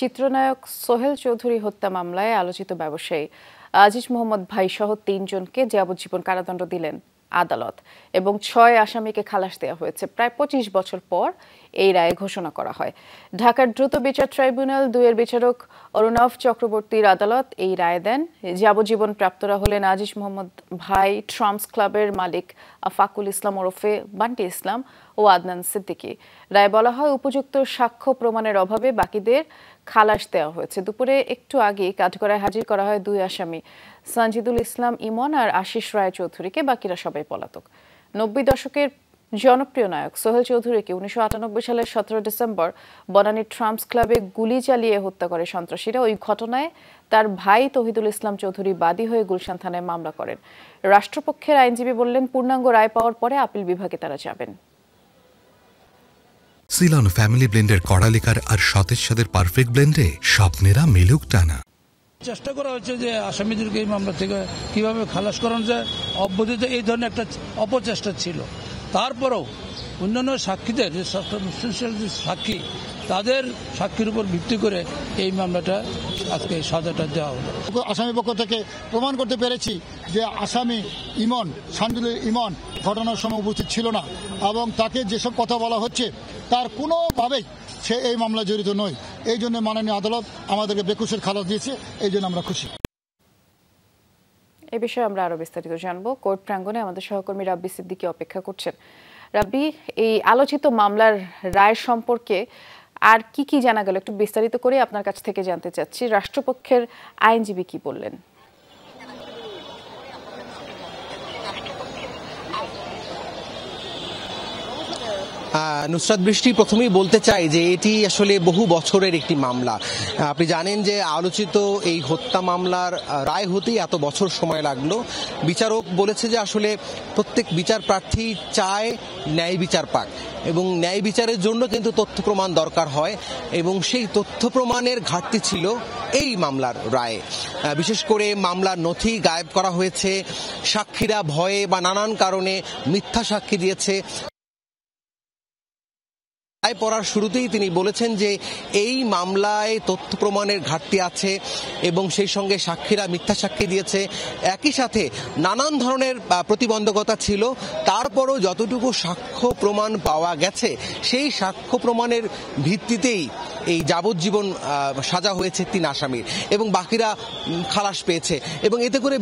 চিত্রনায়ক সোহেল চৌধুরী হত্যা মামলায় আলোচিত ব্যবসায়ী আজিজ মোহাম্মদ ভাই সহ তিনজনকে যাবজ্জীবন কারাদণ্ড দিলেন আদালত এবং ছয় আসামিকে খালাস দেওয়া হয়েছে প্রায় পঁচিশ বছর পর এই রায় ঘোষণা করা হয় ঢাকার দ্রুত বিচার ট্রাইব্যুনাল দুয়ের বিচারক অরুণাভ চক্রবর্তীর আদালত এই রায় দেন যাবজ্জীবন প্রাপ্তরা হলেন আজিজ মোহাম্মদ ভাই ট্রাম্পস ক্লাবের মালিক আফাকুল ইসলাম ওরফে বান্টি ইসলাম ও আদনান সিদ্দিকী রায় বলা হয় উপযুক্ত সাক্ষ্য প্রমাণের অভাবে বাকিদের খালাস দেওয়া হয়েছে দুপুরে একটু আগে কাঠগড়ায় হাজির করা হয় দুই আসামি সানজিদুল ইসলাম ইমন আর আশিস রায় চৌধুরীকে বাকিরা সবাই পলাতক নব্বই দশকের জনপ্রিয় নায়ক সোহেল চৌধুরীকে উনিশশো সালের সতেরো ডিসেম্বর বনানী ট্রাম্পস ক্লাবে গুলি চালিয়ে হত্যা করে সন্ত্রাসীরা ওই ঘটনায় তার ভাই তহিদুল ইসলাম চৌধুরী বাদী হয়ে গুলশান থানায় মামলা করেন রাষ্ট্রপক্ষের আইনজীবী বললেন পূর্ণাঙ্গ রায় পাওয়ার পরে আপিল বিভাগে তারা যাবেন সিলন ফ্যামিলি ব্লেন্ডের কড়া আর সতেজ সাদের পারফেক্ট ব্লেন্ডে স্বপ্নেরা মেলুক টানা চেষ্টা করা হচ্ছে যে আসামিদেরকে এই মামলা থেকে কিভাবে খালাস করানো যায় অব্যতীত এই ধরনের একটা অপচেষ্টা ছিল তারপরেও অন্যান্য সাক্ষীদের যে সাক্ষী তাদের সাক্ষীর উপর ভিত্তি করে এই মামলাটা আজকে সাজাটা দেওয়া হলো আসামি পক্ষ থেকে প্রমাণ করতে পেরেছি যে আসামি ইমন সানজুলের ইমন ঘটনার সময় উপস্থিত ছিল না এবং তাকে যেসব কথা বলা হচ্ছে তার কোনোভাবেই সে এই মামলা জড়িত নয় এই জন্য মাননীয় আদালত আমাদেরকে বেকুশের খালাস দিয়েছে এই জন্য আমরা খুশি এ বিষয়ে আমরা আরো বিস্তারিত জানবো কোর্ট প্রাঙ্গনে আমাদের সহকর্মী রাব্বি সিদ্দিকি অপেক্ষা করছেন রাব্বি এই আলোচিত মামলার রায় সম্পর্কে আর কি কি জানা গেল একটু বিস্তারিত করে আপনার কাছ থেকে জানতে চাচ্ছি রাষ্ট্রপক্ষের আইনজীবী কি বললেন নুসরাত বৃষ্টি প্রথমেই বলতে চাই যে এটি আসলে বহু বছরের একটি মামলা আপনি জানেন যে আলোচিত এই হত্যা মামলার রায় হতেই এত বছর সময় লাগলো বিচারক বলেছে যে আসলে প্রত্যেক বিচার প্রার্থী চায় ন্যায় বিচার পাক এবং ন্যায় বিচারের জন্য কিন্তু তথ্য প্রমাণ দরকার হয় এবং সেই তথ্য প্রমাণের ঘাটতি ছিল এই মামলার রায়ে বিশেষ করে মামলার নথি গায়েব করা হয়েছে সাক্ষীরা ভয়ে বা নানান কারণে মিথ্যা সাক্ষী দিয়েছে পড়ার শুরুতেই তিনি বলেছেন যে এই মামলায় তথ্য প্রমাণের ঘাটতি আছে এবং সেই সঙ্গে সাক্ষীরা মিথ্যা সাক্ষী দিয়েছে একই সাথে নানান ধরনের প্রতিবন্ধকতা ছিল তারপরও যতটুকু সাক্ষ্য প্রমাণ পাওয়া গেছে সেই সাক্ষ্য প্রমাণের ভিত্তিতেই এই যাবজ্জীবন সাজা হয়েছে তিন আসামির এবং বাকিরা খালাস পেয়েছে এবং এতে করে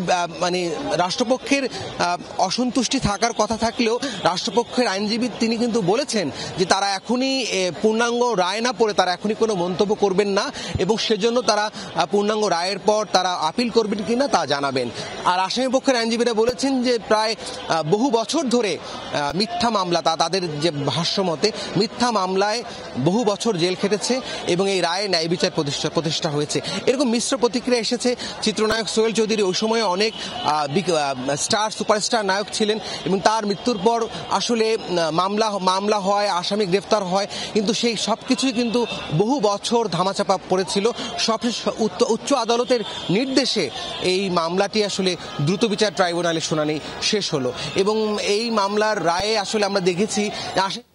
মানে রাষ্ট্রপক্ষের অসন্তুষ্টি থাকার কথা থাকলেও রাষ্ট্রপক্ষের আইনজীবী তিনি কিন্তু বলেছেন যে তারা এখনই পূর্ণাঙ্গ রায় না পড়ে তারা এখনই কোনো মন্তব্য করবেন না এবং সেজন্য তারা পূর্ণাঙ্গ রায়ের পর তারা আপিল করবেন কিনা তা জানাবেন আর আসামি পক্ষের আইনজীবীরা বলেছেন যে প্রায় বহু বছর ধরে মিথ্যা মামলা তা তাদের যে ভাষ্যমতে মিথ্যা মামলায় বহু বছর জেল খেটেছে এবং এই রায়ে ন্যায় বিচার প্রতিষ্ঠা প্রতিষ্ঠা হয়েছে এরকম মিশ্র প্রতিক্রিয়া এসেছে চিত্রনায়ক সোহেল চৌধুরী ওই সময় অনেক স্টার সুপারস্টার নায়ক ছিলেন এবং তার মৃত্যুর পর আসলে মামলা মামলা হয় আসামি গ্রেফতার হয় হয় কিন্তু সেই সব কিছুই কিন্তু বহু বছর ধামাচাপা পড়েছিল সবশেষ উচ্চ আদালতের নির্দেশে এই মামলাটি আসলে দ্রুত বিচার ট্রাইব্যুনালে শুনানি শেষ হলো এবং এই মামলার রায়ে আসলে আমরা দেখেছি